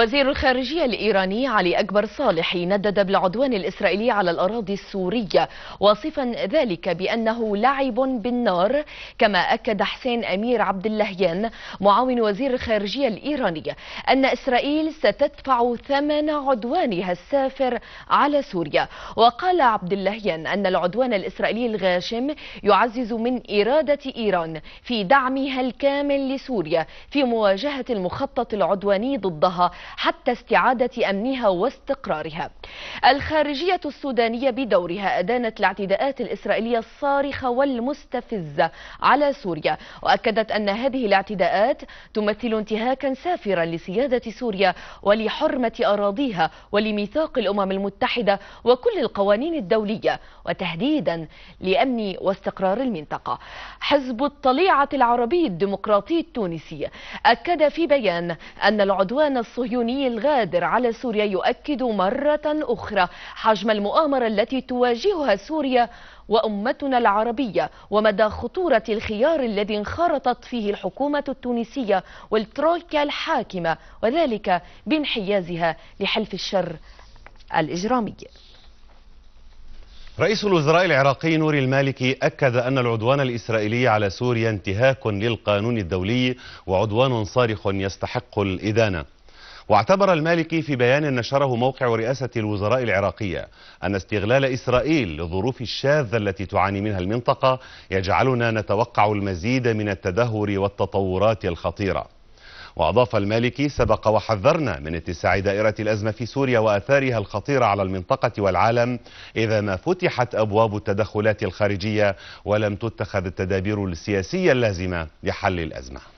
وزير الخارجية الإيراني علي أكبر صالحي ندد بالعدوان الإسرائيلي على الأراضي السورية واصفا ذلك بأنه لعب بالنار كما أكد حسين أمير عبد اللهيان معاون وزير الخارجية الإيراني أن إسرائيل ستدفع ثمن عدوانها السافر على سوريا وقال عبد اللهيان أن العدوان الإسرائيلي الغاشم يعزز من إرادة إيران في دعمها الكامل لسوريا في مواجهة المخطط العدواني ضدها حتى استعادة أمنها واستقرارها الخارجية السودانية بدورها أدانت الاعتداءات الإسرائيلية الصارخة والمستفزة على سوريا وأكدت أن هذه الاعتداءات تمثل انتهاكا سافرا لسيادة سوريا ولحرمة أراضيها ولميثاق الأمم المتحدة وكل القوانين الدولية وتهديدا لأمن واستقرار المنطقة حزب الطليعة العربي الديمقراطي التونسي أكد في بيان أن العدوان الصهيوني الصهيوني الغادر على سوريا يؤكد مرة أخرى حجم المؤامرة التي تواجهها سوريا وأمتنا العربية ومدى خطورة الخيار الذي انخرطت فيه الحكومة التونسية والترويكا الحاكمة وذلك بانحيازها لحلف الشر الإجرامي رئيس الوزراء العراقي نوري المالكي أكد أن العدوان الإسرائيلي على سوريا انتهاك للقانون الدولي وعدوان صارخ يستحق الإدانة واعتبر المالكي في بيان نشره موقع رئاسة الوزراء العراقية أن استغلال إسرائيل للظروف الشاذة التي تعاني منها المنطقة يجعلنا نتوقع المزيد من التدهور والتطورات الخطيرة وأضاف المالكي سبق وحذرنا من اتساع دائرة الأزمة في سوريا وآثارها الخطيرة على المنطقة والعالم إذا ما فتحت أبواب التدخلات الخارجية ولم تتخذ التدابير السياسية اللازمة لحل الأزمة